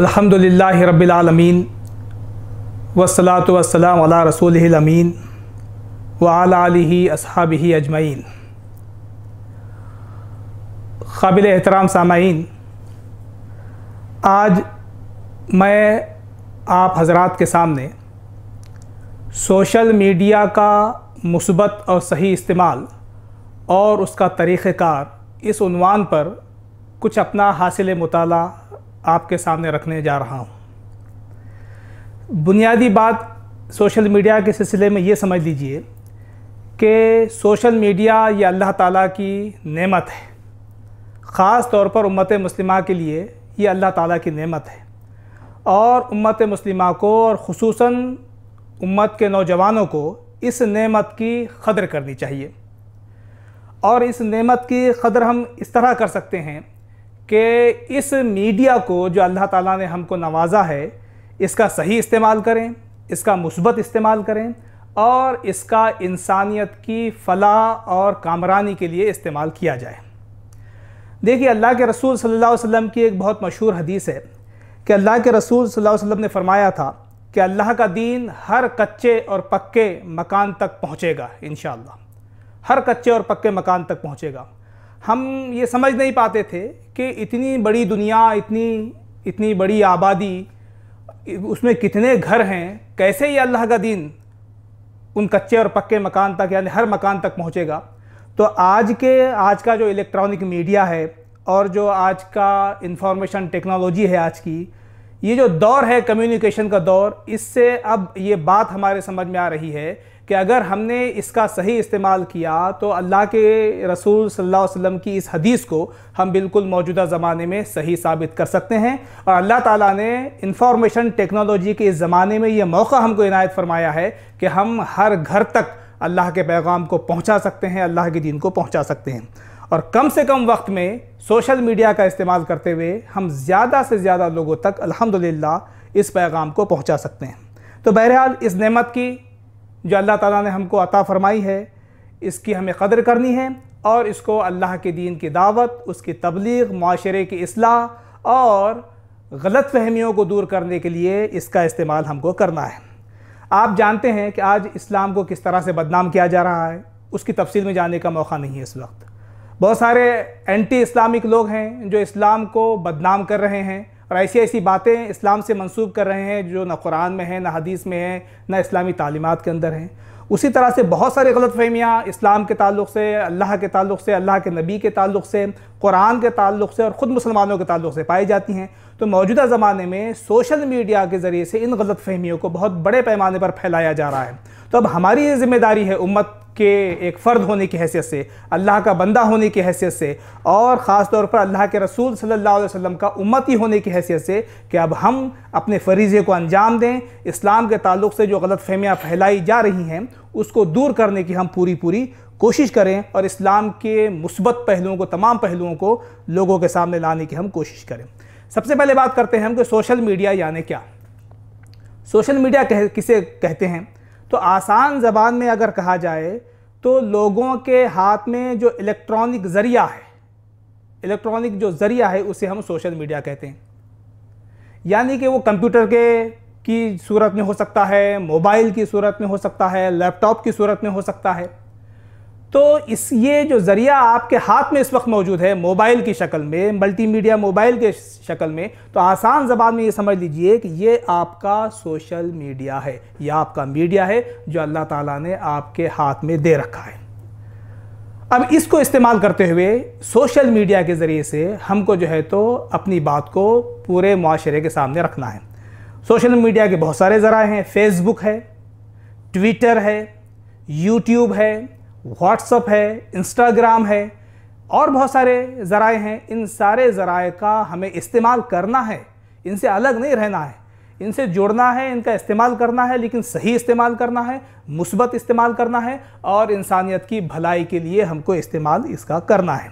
अलहमदिल्ला रबालमीन वसलात वसलाम अला रसूल अमीन वाली असहाब अजमैन काबिल एहतराम सामाइन आज मैं आप हजरात के सामने सोशल मीडिया का मुसबत और सही इस्तेमाल और उसका तरीक़ार इस उनवान पर कुछ अपना हासिल मुताला आपके सामने रखने जा रहा हूँ बुनियादी बात सोशल मीडिया के सिलसिले में ये समझ लीजिए कि सोशल मीडिया ये अल्लाह ताला की नेमत है ख़ास तौर पर उम्मत मुस्लिम के लिए ये अल्लाह ताला की नेमत है और उम्मत मुस्लिम को और खसूस उम्मत के नौजवानों को इस नेमत की क़दर करनी चाहिए और इस नेमत की क़दर हम इस तरह कर सकते हैं कि इस मीडिया को जो अल्लाह ताला ने हमको नवाजा है इसका सही इस्तेमाल करें इसका मुस्बत इस्तेमाल करें और इसका इंसानियत की फलाह और कामरानी के लिए इस्तेमाल किया जाए देखिए अल्लाह के रसूल सल्लल्लाहु अलैहि वसल्लम की एक बहुत मशहूर हदीस है कि अल्लाह के रसूल सल्लल्लाहु अलैहि वसल्लम ने फरमाया था कि अल्लाह का दीन हर कच्चे और पक्के मकान तक पहुँचेगा इन हर कच्चे और पक्के मकान तक पहुँचेगा हम ये समझ नहीं पाते थे कि इतनी बड़ी दुनिया इतनी इतनी बड़ी आबादी उसमें कितने घर हैं कैसे ये अल्लाह का दिन उन कच्चे और पक्के मकान तक यानी हर मकान तक पहुँचेगा तो आज के आज का जो इलेक्ट्रॉनिक मीडिया है और जो आज का इंफॉर्मेशन टेक्नोलॉजी है आज की ये जो दौर है कम्युनिकेशन का दौर इससे अब ये बात हमारे समझ में आ रही है कि अगर हमने इसका सही इस्तेमाल किया तो अल्लाह के रसूल सल्लल्लाहु अलैहि वसल्लम की इस हदीस को हम बिल्कुल मौजूदा ज़माने में सही साबित कर सकते हैं और अल्लाह ताला ने इंफॉर्मेशन टेक्नोलॉजी के इस ज़माने में ये मौका हमको इनायत फरमाया है कि हम हर घर तक अल्लाह के पैगाम को पहुँचा सकते हैं अल्लाह के दिन को पहुँचा सकते हैं और कम से कम वक्त में सोशल मीडिया का इस्तेमाल करते हुए हम ज़्यादा से ज़्यादा लोगों तक अल्हम्दुलिल्लाह इस पैगाम को पहुँचा सकते हैं तो बहरहाल इस नेमत की जो अल्लाह ताला ने हमको अता फरमाई है इसकी हमें कदर करनी है और इसको अल्लाह के दीन की दावत उसकी तबलीग माशरे की असलाह और गलत फहमियों को दूर करने के लिए इसका इस्तेमाल हमको करना है आप जानते हैं कि आज इस्लाम को किस तरह से बदनाम किया जा रहा है उसकी तफसील में जाने का मौका नहीं है इस वक्त बहुत सारे एंटी इस्लामिक लोग हैं जो इस्लाम को बदनाम कर रहे हैं और ऐसी ऐसी बातें इस्लाम से मंसूब कर रहे हैं जो ना कुरान में है ना हदीस में है ना इस्लामी तालीमत के अंदर हैं उसी तरह से बहुत सारे गलत फहमियाँ इस्लाम के ताल्लुक से अल्लाह के ताल्लुक से अल्लाह के नबी के ताल्लुक से कुरान के ताल्लुक से और ख़ुद मुसलमानों के ताल्लुक से पाई जाती हैं तो मौजूदा ज़माने में सोशल मीडिया के ज़रिए से इन गलत फहमियों को बहुत बड़े पैमाने पर फैलाया जा रहा है तो अब हमारी ये जिम्मेदारी है उम्मत के एक फ़र्द होने की हैसियत से अल्लाह का बंदा होने की हैसियत से और ख़ास तौर पर अल्लाह के रसूल सल्लल्लाहु अलैहि वसल्लम का उम्मती होने की हैसियत से कि अब हम अपने फरीज़े को अंजाम दें इस्लाम के ताल्लुक से जो गलत फहमियाँ फैलाई जा रही हैं उसको दूर करने की हम पूरी पूरी कोशिश करें और इस्लाम के मुस्बत पहलुओं को तमाम पहलुओं को लोगों के सामने लाने की हम कोशिश करें सबसे पहले बात करते हैं हम कि सोशल मीडिया यानी क्या सोशल मीडिया कह, किसे कहते हैं तो आसान ज़बान में अगर कहा जाए तो लोगों के हाथ में जो इलेक्ट्रॉनिक ज़रिया है इलेक्ट्रॉनिक जो ज़रिया है उसे हम सोशल मीडिया कहते हैं यानी कि वो कंप्यूटर के की सूरत में हो सकता है मोबाइल की सूरत में हो सकता है लैपटॉप की सूरत में हो सकता है तो इस ये जो ज़रिया आपके हाथ में इस वक्त मौजूद है मोबाइल की शक्ल में मल्टीमीडिया मोबाइल के शक्ल में तो आसान जबान में ये समझ लीजिए कि ये आपका सोशल मीडिया है यह आपका मीडिया है जो अल्लाह ताला ने आपके हाथ में दे रखा है अब इसको इस्तेमाल करते हुए सोशल मीडिया के ज़रिए से हमको जो है तो अपनी बात को पूरे माशरे के सामने रखना है सोशल मीडिया के बहुत सारे ज़रा हैं फेसबुक है ट्विटर है यूट्यूब है व्हाट्सअप है इंस्टाग्राम है और बहुत सारे ज़राए हैं इन सारे ज़राए का हमें इस्तेमाल करना है इनसे अलग नहीं रहना है इनसे जुड़ना है इनका इस्तेमाल करना है लेकिन सही इस्तेमाल करना है मुसबत इस्तेमाल करना है और इंसानियत की भलाई के लिए हमको इस्तेमाल इसका करना है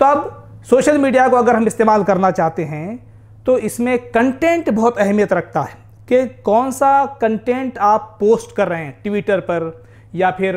तो अब सोशल मीडिया को अगर हम इस्तेमाल करना चाहते हैं तो इसमें कंटेंट बहुत अहमियत रखता है कि कौन सा कंटेंट आप पोस्ट कर रहे हैं ट्विटर पर या फिर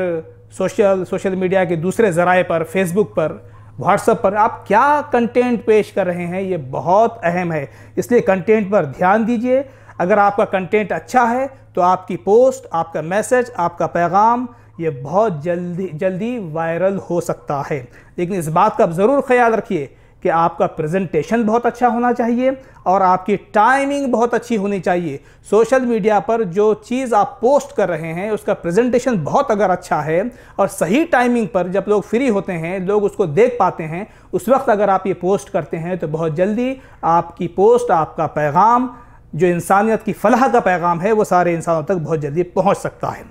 सोशल सोशल मीडिया के दूसरे ज़राए पर फेसबुक पर व्हाट्सएप पर आप क्या कंटेंट पेश कर रहे हैं ये बहुत अहम है इसलिए कंटेंट पर ध्यान दीजिए अगर आपका कंटेंट अच्छा है तो आपकी पोस्ट आपका मैसेज आपका पैगाम ये बहुत जल्दी जल्दी वायरल हो सकता है लेकिन इस बात का आप ज़रूर ख्याल रखिए कि आपका प्रेजेंटेशन बहुत अच्छा होना चाहिए और आपकी टाइमिंग बहुत अच्छी होनी चाहिए सोशल मीडिया पर जो चीज़ आप पोस्ट कर रहे हैं उसका प्रेजेंटेशन बहुत अगर अच्छा है और सही टाइमिंग पर जब लोग फ्री होते हैं लोग उसको देख पाते हैं उस वक्त अगर आप ये पोस्ट करते हैं तो बहुत जल्दी आपकी पोस्ट आपका पैगाम जो इंसानियत की फलाह का पैगाम है वो सारे इंसानों तक बहुत जल्दी पहुँच सकता है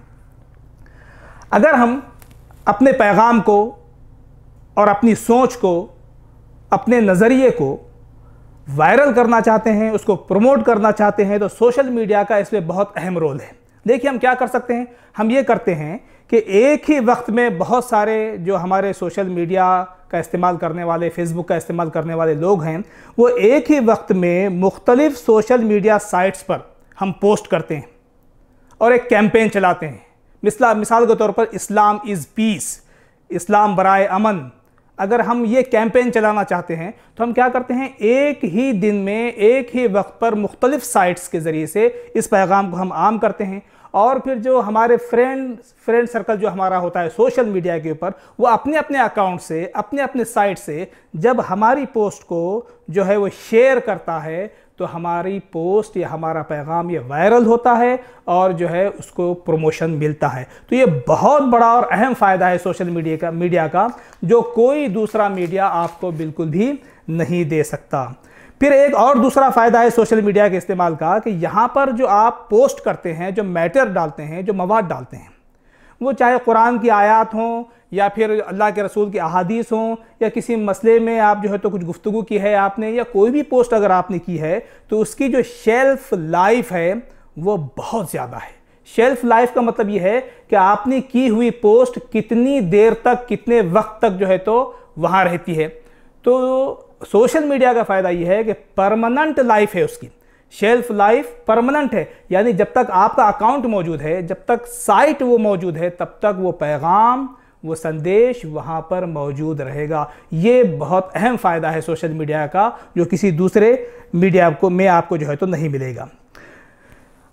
अगर हम अपने पैगाम को और अपनी सोच को अपने नज़रिए को वायरल करना चाहते हैं उसको प्रमोट करना चाहते हैं तो सोशल मीडिया का इसमें बहुत अहम रोल है देखिए हम क्या कर सकते हैं हम ये करते हैं कि एक ही वक्त में बहुत सारे जो हमारे सोशल मीडिया का इस्तेमाल करने वाले फेसबुक का इस्तेमाल करने वाले लोग हैं वो एक ही वक्त में मुख्तलिफ सोशल मीडिया साइट्स पर हम पोस्ट करते हैं और एक कैंपेन चलाते हैं मिसला मिसाल के तौर पर इस्लाम इज़ पीस इस्लाम बरए अमन अगर हम ये कैंपेन चलाना चाहते हैं तो हम क्या करते हैं एक ही दिन में एक ही वक्त पर मुख्तलिफ साइट्स के ज़रिए से इस पैगाम को हम आम करते हैं और फिर जो हमारे फ्रेंड फ्रेंड सर्कल जो हमारा होता है सोशल मीडिया के ऊपर वो अपने अपने अकाउंट से अपने अपने साइट से जब हमारी पोस्ट को जो है वो शेयर करता है तो हमारी पोस्ट या हमारा पैगाम ये वायरल होता है और जो है उसको प्रमोशन मिलता है तो ये बहुत बड़ा और अहम फ़ायदा है सोशल मीडिया का मीडिया का जो कोई दूसरा मीडिया आपको बिल्कुल भी नहीं दे सकता फिर एक और दूसरा फ़ायदा है सोशल मीडिया के इस्तेमाल का कि यहाँ पर जो आप पोस्ट करते हैं जो मैटर डालते हैं जो मवाद डालते हैं वो चाहे कुरान की आयात हों या फिर अल्लाह के रसूल की अहादीस हों या किसी मसले में आप जो है तो कुछ गुफ्तु की है आपने या कोई भी पोस्ट अगर आपने की है तो उसकी जो शेल्फ़ लाइफ है वो बहुत ज़्यादा है शेल्फ लाइफ का मतलब ये है कि आपने की हुई पोस्ट कितनी देर तक कितने वक्त तक जो है तो वहाँ रहती है तो सोशल मीडिया का फ़ायदा यह है कि परमानेंट लाइफ है उसकी शेल्फ लाइफ परमानेंट है यानी जब तक आपका अकाउंट मौजूद है जब तक साइट वो मौजूद है तब तक वो पैगाम वो संदेश वहाँ पर मौजूद रहेगा ये बहुत अहम फ़ायदा है सोशल मीडिया का जो किसी दूसरे मीडिया को में आपको जो है तो नहीं मिलेगा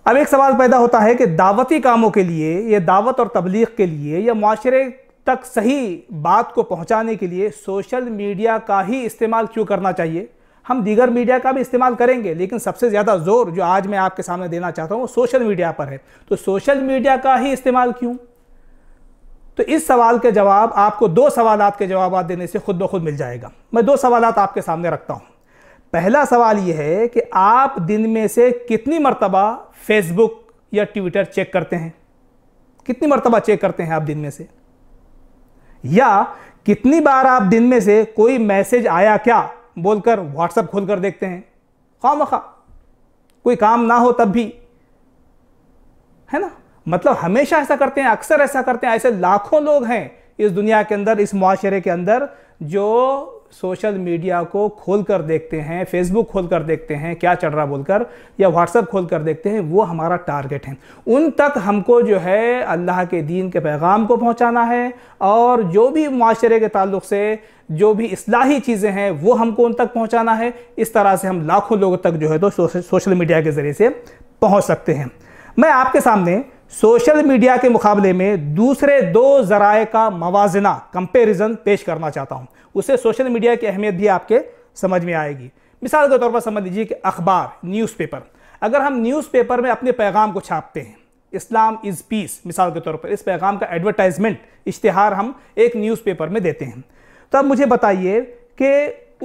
अब एक सवाल पैदा होता है कि दावती कामों के लिए या दावत और तबलीग के लिए या माशरे तक सही बात को पहुंचाने के लिए सोशल मीडिया का ही इस्तेमाल क्यों करना चाहिए हम दीगर मीडिया का भी इस्तेमाल करेंगे लेकिन सबसे ज़्यादा जोर जो आज मैं आपके सामने देना चाहता हूँ वो सोशल मीडिया पर है तो सोशल मीडिया का ही इस्तेमाल क्यों तो इस सवाल के जवाब आपको दो सवाल के जवाब देने से खुद ब खुद मिल जाएगा मैं दो सवाल आपके सामने रखता हूँ पहला सवाल यह है कि आप दिन में से कितनी मरतबा फेसबुक या ट्विटर चेक करते हैं कितनी मरतबा चेक करते हैं आप दिन में से या कितनी बार आप दिन में से कोई मैसेज आया क्या बोलकर व्हाट्सएप खोल कर देखते हैं खाम खा कोई काम ना हो तब भी है ना मतलब हमेशा ऐसा करते हैं अक्सर ऐसा करते हैं ऐसे लाखों लोग हैं इस दुनिया के अंदर इस माशरे के अंदर जो सोशल मीडिया को खोल कर देखते हैं फेसबुक खोल कर देखते हैं क्या चढ़ रहा बोलकर या व्हाट्सअप खोल कर देखते हैं वो हमारा टारगेट है उन तक हमको जो है अल्लाह के दीन के पैगाम को पहुंचाना है और जो भी माशरे के ताल्लुक से जो भी असलाही चीज़ें हैं वो हमको उन तक पहुंचाना है इस तरह से हम लाखों लोगों तक जो है तो सोशल मीडिया के ज़रिए से पहुँच सकते हैं मैं आपके सामने सोशल मीडिया के मुकाबले में दूसरे दो जराए का मवाजना कंपेरिजन पेश करना चाहता हूँ उससे सोशल मीडिया की अहमियत भी आपके समझ में आएगी मिसाल के तौर पर समझ लीजिए कि अखबार न्यूज़पेपर अगर हम न्यूज़पेपर में अपने पैगाम को छापते हैं इस्लाम इज़ पीस मिसाल के तौर पर इस पैगाम का एडवर्टाइजमेंट इश्तहार हम एक न्यूज़पेपर में देते हैं तो अब मुझे बताइए कि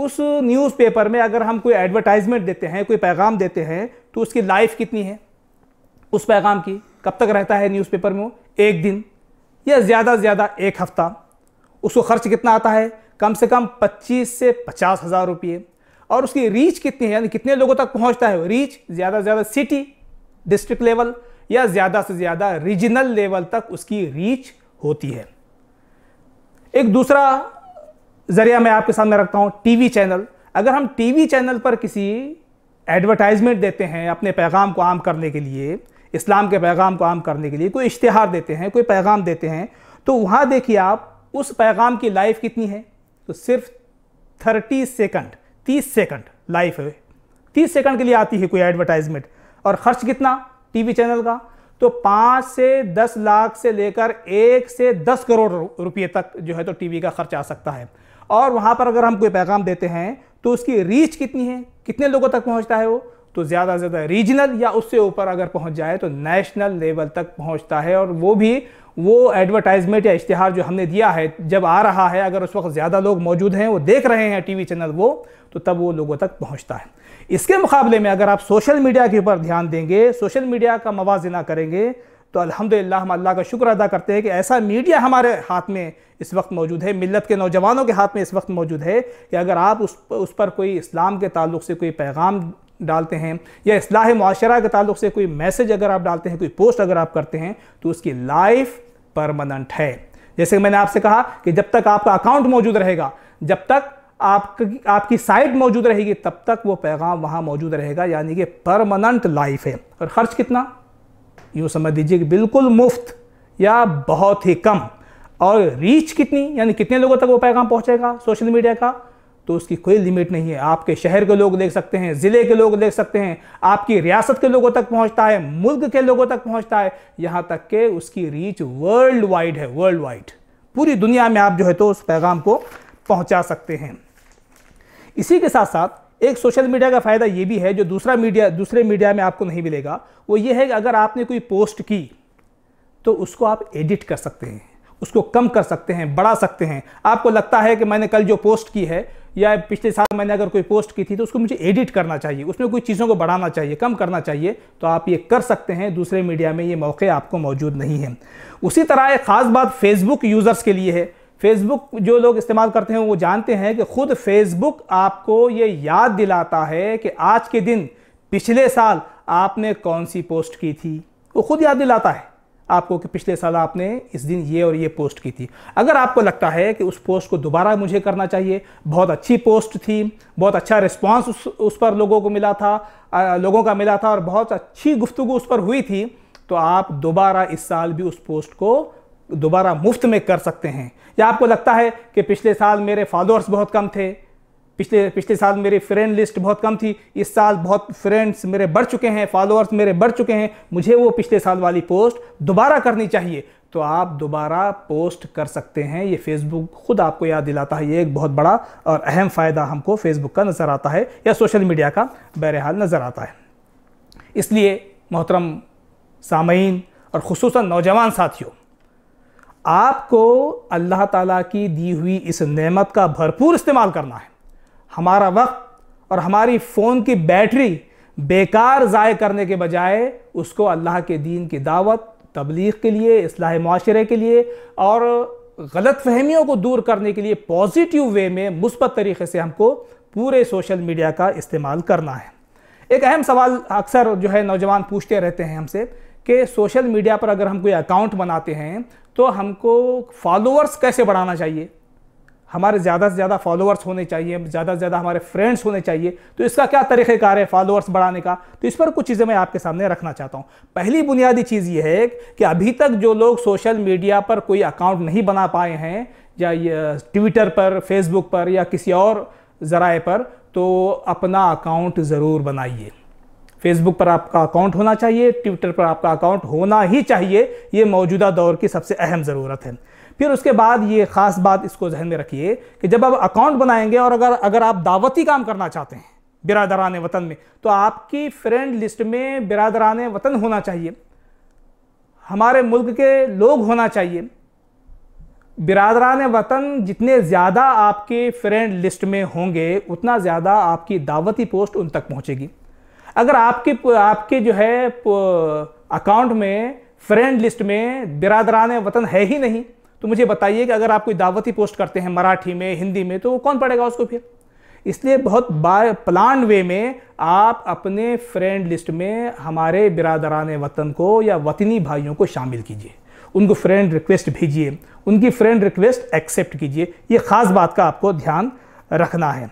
उस न्यूज़पेपर में अगर हम कोई एडवर्टाइजमेंट देते हैं कोई पैगाम देते हैं तो उसकी लाइफ कितनी है उस पैगाम की कब तक रहता है न्यूज़पेपर में वो एक दिन या ज़्यादा से ज़्यादा एक हफ्ता उसको खर्च कितना आता है कम से कम पच्चीस से पचास हज़ार रुपये और उसकी रीच कितनी है यानी कितने लोगों तक पहुंचता है रीच ज़्यादा से ज़्यादा सिटी डिस्ट्रिक्ट लेवल या ज़्यादा से ज़्यादा रीजनल लेवल तक उसकी रीच होती है एक दूसरा ज़रिया मैं आपके सामने रखता हूँ टी चैनल अगर हम टी चैनल पर किसी एडवर्टाइजमेंट देते हैं अपने पैगाम को आम करने के लिए इस्लाम के पैगाम को आम करने के लिए कोई इश्तहार देते हैं कोई पैगाम देते हैं तो वहाँ देखिए आप उस पैगाम की लाइफ कितनी है तो सिर्फ थर्टी सेकंड तीस सेकंड लाइफ है तीस सेकंड के लिए आती है कोई एडवर्टाइजमेंट और खर्च कितना टीवी चैनल का तो पाँच से दस लाख से लेकर एक से दस करोड़ रुपये तक जो है तो टी का खर्च आ सकता है और वहाँ पर अगर हम कोई पैगाम देते हैं तो उसकी रीच कितनी है कितने लोगों तक पहुँचता है वो तो ज़्यादा से ज़्यादा रीजनल या उससे ऊपर अगर पहुंच जाए तो नेशनल लेवल तक पहुंचता है और वो भी वो एडवर्टाइजमेंट या इश्तहार जो हमने दिया है जब आ रहा है अगर उस वक्त ज़्यादा लोग मौजूद हैं वो देख रहे हैं टीवी चैनल वो तो तब वो लोगों तक पहुंचता है इसके मुकाबले में अगर आप सोशल मीडिया के ऊपर ध्यान देंगे सोशल मीडिया का मवाजना करेंगे तो अल्हम्दुलिल्लाह हम अल्लाह का शुक्र अदा करते हैं कि ऐसा मीडिया हमारे हाथ में इस वक्त मौजूद है मिलत के नौजवानों के हाथ में इस वक्त मौजूद है कि अगर आप उस उस पर कोई इस्लाम के ताल्लुक से कोई पैगाम डालते हैं या असलाह माशरा के ताल्लुक से कोई मैसेज अगर आप डालते हैं कोई पोस्ट अगर आप करते हैं तो उसकी लाइफ परमानेंट है जैसे मैंने आपसे कहा कि जब तक आपका अकाउंट मौजूद रहेगा जब तक आप आपकी साइट मौजूद रहेगी तब तक वो पैगाम वहाँ मौजूद रहेगा यानी कि परमानेंट लाइफ है और ख़र्च कितना यूँ समझ दीजिए कि बिल्कुल मुफ्त या बहुत ही कम और रीच कितनी यानी कितने लोगों तक वो पैगाम पहुँचेगा सोशल मीडिया का तो उसकी कोई लिमिट नहीं है आपके शहर के लोग देख सकते हैं ज़िले के लोग देख सकते हैं आपकी रियासत के लोगों तक पहुंचता है मुल्क के लोगों तक पहुंचता है यहाँ तक के उसकी रीच वर्ल्ड वाइड है वर्ल्ड वाइड पूरी दुनिया में आप जो है तो उस पैगाम को पहुँचा सकते हैं इसी के साथ साथ एक सोशल मीडिया का फ़ायदा ये भी है जो दूसरा मीडिया दूसरे मीडिया में आपको नहीं मिलेगा वो ये है कि अगर आपने कोई पोस्ट की तो उसको आप एडिट कर सकते हैं उसको कम कर सकते हैं बढ़ा सकते हैं आपको लगता है कि मैंने कल जो पोस्ट की है या पिछले साल मैंने अगर कोई पोस्ट की थी तो उसको मुझे एडिट करना चाहिए उसमें कोई चीज़ों को बढ़ाना चाहिए कम करना चाहिए तो आप ये कर सकते हैं दूसरे मीडिया में ये मौके आपको मौजूद नहीं हैं उसी तरह एक ख़ास बात फेसबुक यूज़र्स के लिए है फेसबुक जो लोग इस्तेमाल करते हैं वो जानते हैं कि खुद फेसबुक आपको ये याद दिलाता है कि आज के दिन पिछले साल आपने कौन सी पोस्ट की थी वो खुद याद दिलाता है आपको कि पिछले साल आपने इस दिन ये और ये पोस्ट की थी अगर आपको लगता है कि उस पोस्ट को दोबारा मुझे करना चाहिए बहुत अच्छी पोस्ट थी बहुत अच्छा रिस्पॉन्स उस, उस पर लोगों को मिला था आ, लोगों का मिला था और बहुत अच्छी गुफ्तु उस पर हुई थी तो आप दोबारा इस साल भी उस पोस्ट को दोबारा मुफ्त में कर सकते हैं या आपको लगता है कि पिछले साल मेरे फॉलोअर्स बहुत कम थे पिछले पिछले साल मेरी फ्रेंड लिस्ट बहुत कम थी इस साल बहुत फ्रेंड्स मेरे बढ़ चुके हैं फॉलोअर्स मेरे बढ़ चुके हैं मुझे वो पिछले साल वाली पोस्ट दोबारा करनी चाहिए तो आप दोबारा पोस्ट कर सकते हैं ये फेसबुक खुद आपको याद दिलाता है ये एक बहुत बड़ा और अहम फ़ायदा हमको फेसबुक का नज़र आता है या सोशल मीडिया का बहरहाल नज़र आता है इसलिए मोहतरम सामीन और खसूस नौजवान साथियों आपको अल्लाह ताला की दी हुई इस नेमत का भरपूर इस्तेमाल करना है हमारा वक्त और हमारी फ़ोन की बैटरी बेकार ज़ाय करने के बजाय उसको अल्लाह के दीन की दावत तबलीग के लिए असलाह माशरे के लिए और गलत फहमियों को दूर करने के लिए पॉजिटिव वे में मुस्बत तरीके से हमको पूरे सोशल मीडिया का इस्तेमाल करना है एक अहम सवाल अक्सर जो है नौजवान पूछते रहते हैं हमसे कि सोशल मीडिया पर अगर हम कोई अकाउंट बनाते हैं तो हमको फॉलोअर्स कैसे बढ़ाना चाहिए हमारे ज़्यादा से ज़्यादा फॉलोअर्स होने चाहिए ज़्यादा से ज़्यादा हमारे फ्रेंड्स होने चाहिए तो इसका क्या तरीक़ेकार है फॉलोअर्स बढ़ाने का तो इस पर कुछ चीज़ें मैं आपके सामने रखना चाहता हूँ पहली बुनियादी चीज़ ये है कि अभी तक जो लोग सोशल मीडिया पर कोई अकाउंट नहीं बना पाए हैं या ट्विटर पर फेसबुक पर या किसी और ज़राए पर तो अपना अकाउंट ज़रूर बनाइए फेसबुक पर आपका अकाउंट होना चाहिए ट्विटर पर आपका अकाउंट होना ही चाहिए ये मौजूदा दौर की सबसे अहम ज़रूरत है फिर उसके बाद ये ख़ास बात इसको जहन में रखिए कि जब आप अकाउंट बनाएंगे और अगर अगर आप दावती काम करना चाहते हैं बिरादरान वतन में तो आपकी फ्रेंड लिस्ट में बिरादरान वतन होना चाहिए हमारे मुल्क के लोग होना चाहिए बिरादरान वतन जितने ज़्यादा आपके फ्रेंड लिस्ट में होंगे उतना ज़्यादा आपकी दावती पोस्ट उन तक पहुँचेगी अगर आपके आपके जो है अकाउंट में फ्रेंड लिस्ट में बिरादरान वतन है ही नहीं तो मुझे बताइए कि अगर आप कोई दावती पोस्ट करते हैं मराठी में हिंदी में तो कौन पढ़ेगा उसको फिर इसलिए बहुत बाय प्लान वे में आप अपने फ्रेंड लिस्ट में हमारे बिरादरान वतन को या वतनी भाइयों को शामिल कीजिए उनको फ्रेंड रिक्वेस्ट भेजिए उनकी फ्रेंड रिक्वेस्ट एक्सेप्ट कीजिए ये ख़ास बात का आपको ध्यान रखना है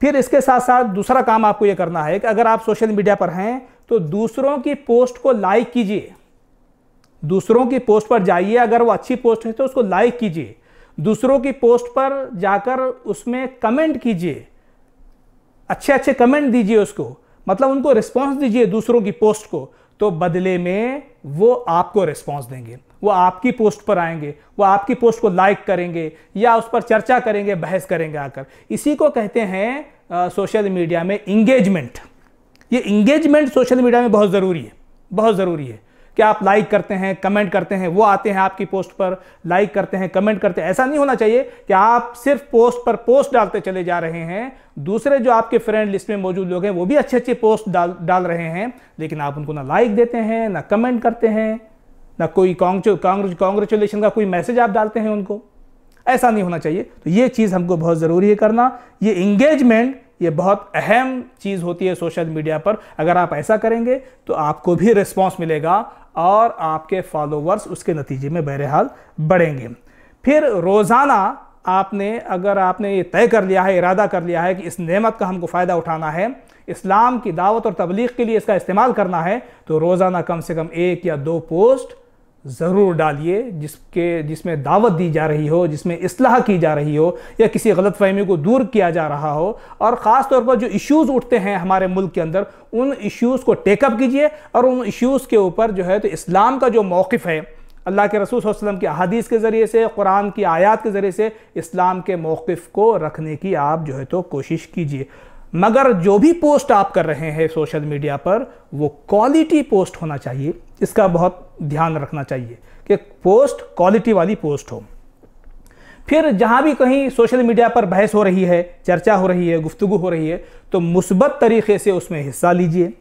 फिर इसके साथ साथ दूसरा काम आपको ये करना है कि अगर आप सोशल मीडिया पर हैं तो दूसरों की पोस्ट को लाइक कीजिए दूसरों की पोस्ट पर जाइए अगर वो अच्छी पोस्ट है तो उसको लाइक कीजिए दूसरों की पोस्ट पर जाकर उसमें कमेंट कीजिए अच्छे अच्छे कमेंट दीजिए उसको मतलब उनको रिस्पॉन्स दीजिए दूसरों की पोस्ट को तो बदले में वो आपको रिस्पॉन्स देंगे वो आपकी पोस्ट पर आएंगे वो आपकी पोस्ट को लाइक करेंगे या उस पर चर्चा करेंगे बहस करेंगे आकर इसी को कहते हैं सोशल मीडिया में इंगेजमेंट ये इंगेजमेंट सोशल मीडिया में बहुत ज़रूरी है बहुत ज़रूरी है कि आप लाइक करते हैं कमेंट करते हैं वो आते हैं आपकी पोस्ट पर लाइक करते हैं कमेंट करते हैं ऐसा नहीं होना चाहिए कि आप सिर्फ पोस्ट पर पोस्ट डालते चले जा रहे हैं दूसरे जो आपके फ्रेंड लिस्ट में मौजूद लोग हैं वो भी अच्छे अच्छे पोस्ट डाल डाल रहे हैं लेकिन आप उनको ना लाइक देते हैं ना कमेंट करते हैं ना कोई कॉन्ग्रेचुलेशन का कोई मैसेज आप डालते हैं उनको ऐसा नहीं होना चाहिए तो ये चीज़ हमको बहुत ज़रूरी है करना ये इंगेजमेंट ये बहुत अहम चीज़ होती है सोशल मीडिया पर अगर आप ऐसा करेंगे तो आपको भी रिस्पॉन्स मिलेगा और आपके फॉलोवर्स उसके नतीजे में बहरहाल बढ़ेंगे फिर रोज़ाना आपने अगर आपने ये तय कर लिया है इरादा कर लिया है कि इस नेमत का हमको फ़ायदा उठाना है इस्लाम की दावत और तबलीग के लिए इसका इस्तेमाल करना है तो रोज़ाना कम से कम एक या दो पोस्ट ज़रूर डालिए जिसके जिसमें दावत दी जा रही हो जिसमें असलाह की जा रही हो या किसी गलत फहमी को दूर किया जा रहा हो और ख़ास तौर पर जो इश्यूज़ उठते हैं हमारे मुल्क के अंदर उन इश्यूज़ को टेकअप कीजिए और उन इश्यूज़ के ऊपर जो है तो इस्लाम का जो मौक़ है अल्लाह के रसूल वसलम की अदीस के ज़रिए से कुरान की आयात के ज़रिए से इस्लाम के मौक़ को रखने की आप जो है तो कोशिश कीजिए मगर जो भी पोस्ट आप कर रहे हैं सोशल मीडिया पर वो क्वालिटी पोस्ट होना चाहिए इसका बहुत ध्यान रखना चाहिए कि पोस्ट क्वालिटी वाली पोस्ट हो फिर जहाँ भी कहीं सोशल मीडिया पर बहस हो रही है चर्चा हो रही है गुफ्तु हो रही है तो मुस्बत तरीके से उसमें हिस्सा लीजिए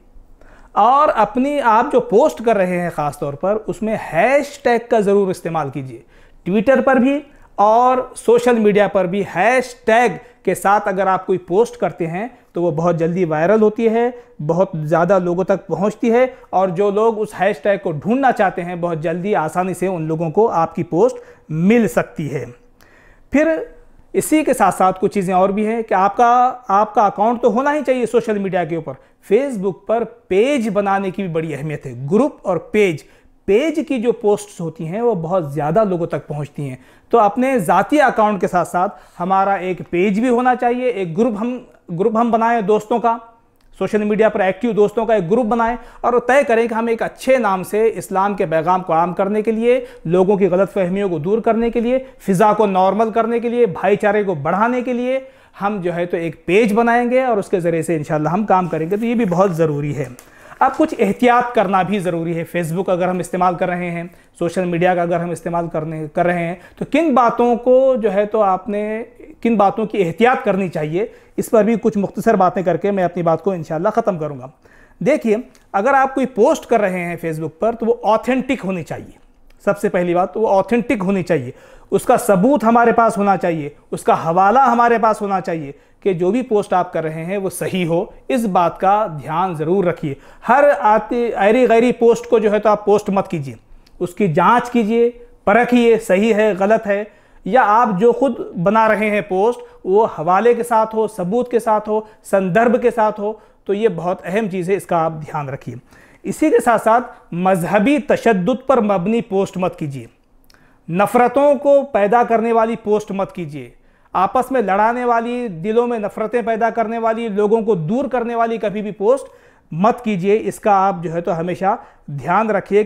और अपनी आप जो पोस्ट कर रहे हैं ख़ास तौर पर उसमें हैश टैग का ज़रूर इस्तेमाल कीजिए ट्विटर पर भी और सोशल मीडिया पर भी हैश टैग के साथ अगर आप कोई पोस्ट करते हैं तो वो बहुत जल्दी वायरल होती है बहुत ज़्यादा लोगों तक पहुंचती है और जो लोग उस हैशटैग को ढूंढना चाहते हैं बहुत जल्दी आसानी से उन लोगों को आपकी पोस्ट मिल सकती है फिर इसी के साथ साथ कुछ चीज़ें और भी हैं कि आपका आपका अकाउंट तो होना ही चाहिए सोशल मीडिया के ऊपर फेसबुक पर पेज बनाने की भी बड़ी अहमियत है ग्रुप और पेज पेज की जो पोस्ट्स होती हैं वो बहुत ज़्यादा लोगों तक पहुंचती हैं तो अपने ज़ाती अकाउंट के साथ साथ हमारा एक पेज भी होना चाहिए एक ग्रुप हम ग्रुप हम बनाएं दोस्तों का सोशल मीडिया पर एक्टिव दोस्तों का एक ग्रुप बनाएं और तय करें कि हम एक अच्छे नाम से इस्लाम के पैगाम को आम करने के लिए लोगों की गलत फहमियों को दूर करने के लिए फ़िज़ा को नॉर्मल करने के लिए भाईचारे को बढ़ाने के लिए हम जो है तो एक पेज बनाएंगे और उसके ज़रिए से इन हम काम करेंगे तो ये भी बहुत ज़रूरी है अब कुछ एहतियात करना भी ज़रूरी है फेसबुक अगर हम इस्तेमाल कर रहे हैं सोशल मीडिया का अगर हम इस्तेमाल करने कर रहे हैं तो किन बातों को जो है तो आपने किन बातों की एहतियात करनी चाहिए इस पर भी कुछ मुख्तसर बातें करके मैं अपनी बात को इन ख़त्म करूँगा देखिए अगर आप कोई पोस्ट कर रहे हैं फेसबुक पर तो वो ऑथेंटिक होनी चाहिए सबसे पहली बात तो वो ऑथेंटिक होनी चाहिए उसका सबूत हमारे पास होना चाहिए उसका हवाला हमारे पास होना चाहिए कि जो भी पोस्ट आप कर रहे हैं वो सही हो इस बात का ध्यान ज़रूर रखिए हर आती ऐरी गैरी पोस्ट को जो है तो आप पोस्ट मत कीजिए उसकी जांच कीजिए परखिए सही है गलत है या आप जो खुद बना रहे हैं पोस्ट वो हवाले के साथ हो सबूत के साथ हो संदर्भ के साथ हो तो ये बहुत अहम चीज़ है इसका आप ध्यान रखिए इसी के साथ साथ मजहबी तशद पर मबनी पोस्ट मत कीजिए नफ़रतों को पैदा करने वाली पोस्ट मत कीजिए आपस में लड़ाने वाली दिलों में नफ़रतें पैदा करने वाली लोगों को दूर करने वाली कभी भी पोस्ट मत कीजिए इसका आप जो है तो हमेशा ध्यान रखिए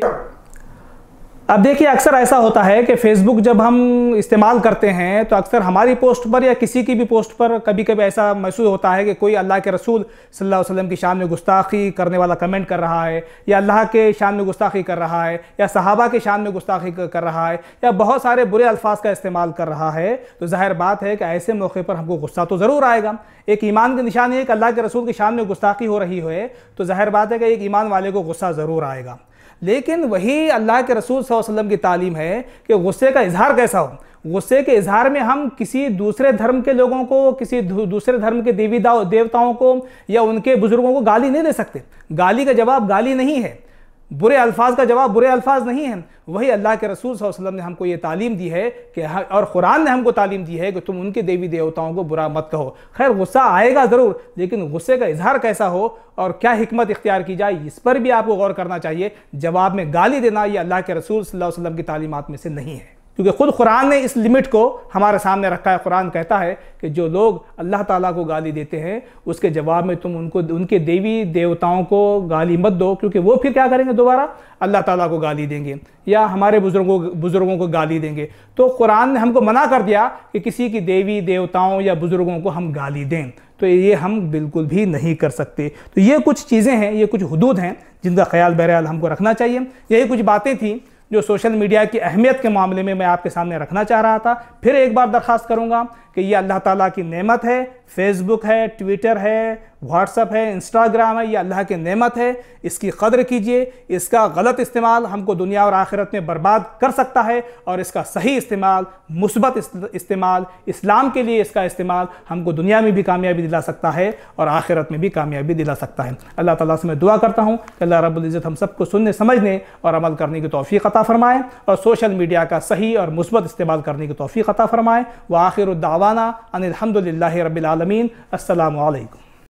अब देखिए अक्सर ऐसा होता है कि फेसबुक जब हम इस्तेमाल करते हैं तो अक्सर हमारी पोस्ट पर या किसी की भी पोस्ट पर कभी कभी ऐसा महसूस होता है कि कोई अल्लाह के रसूल सल्लल्लाहु अलैहि वसल्लम की शान में गुस्ताखी करने वाला कमेंट कर रहा है या अल्लाह के शान में गुस्ताखी कर रहा है या सहाबा के शान में गुस्ताखी कर रहा है या बहुत सारे बुरे अल्फाज का इस्तेमाल कर रहा है तो जाहिर बात है कि ऐसे मौके पर हमको गुस्सा तो ज़रूर आएगा एक ईमान की निशानी है कि अल्लाह के रसूल की शान में गुस्ताखी हो रही है तो जाहिर बात है कि एक ईमान वाले को गुस्सा ज़रूर आएगा लेकिन वही अल्लाह के रसूल वसल्लम की तालीम है कि गुस्से का इजहार कैसा हो गुस्से के इजहार में हम किसी दूसरे धर्म के लोगों को किसी दूसरे धर्म के देवी देवताओं को या उनके बुजुर्गों को गाली नहीं दे सकते गाली का जवाब गाली नहीं है बुरे अल्फाज का जवाब बुरे अल्फाज नहीं है वही अल्लाह के रसूल वसल्लम ने हमको ये तालीम दी है कि और कुरान ने हमको तालीम दी है कि तुम उनके देवी देवताओं को बुरा मत कहो खैर गुस्सा आएगा ज़रूर लेकिन गुस्से का इजहार कैसा हो और क्या हमत इख्तियार की जाए इस पर भी आपको गौर करना चाहिए जवाब में गाली देना ये अल्लाह के रसूल वसल्लम की तालीमत में से नहीं है क्योंकि खुद कुरान ने इस लिमिट को हमारे सामने रखा है कुरान कहता है कि जो लोग अल्लाह ताला को गाली देते हैं उसके जवाब में तुम उनको उनके देवी देवताओं को गाली मत दो क्योंकि वो फिर क्या करेंगे दोबारा अल्लाह ताला को गाली देंगे या हमारे बुज़ुर्गों बुज़ुर्गों को गाली देंगे तो कुरान ने हमको मना कर दिया कि किसी की देवी देवताओं या बुज़ुर्गों को हम गाली दें तो ये हम बिल्कुल भी नहीं कर सकते तो ये कुछ चीज़ें हैं ये कुछ हदूद हैं जिनका ख्याल बहरहाल हमको रखना चाहिए यही कुछ बातें थी जो सोशल मीडिया की अहमियत के मामले में मैं आपके सामने रखना चाह रहा था फिर एक बार दरख्वास्त करूँगा कि ये अल्लाह ताला की नेमत है फेसबुक है ट्विटर है व्हाट्सअप है इंस्टाग्राम है ये अल्लाह की नेमत है इसकी कदर कीजिए इसका गलत इस्तेमाल हमको दुनिया और आखिरत में बर्बाद कर सकता है और इसका सही इस्तेमाल मुसबत इस्तेमाल इस्लाम के लिए इसका इस्तेमाल हमको दुनिया में भी कामयाबी दिला सकता है और आखिरत में भी कामयाबी दिला सकता है अल्लाह ताला से मैं दुआ करता हूँ कि अल्लाह रबुल्ज़त हम सबको सुनने समझने और अमल करने की तोफ़ी अता फ़रमाएँ और सोशल मीडिया का सही और मुसबत इस्तेमाल करने की तोफ़ी अता फ़रमाएँ व आखिर दावाना अनिलहमदिल्ला रबीआल العالمين السلام عليكم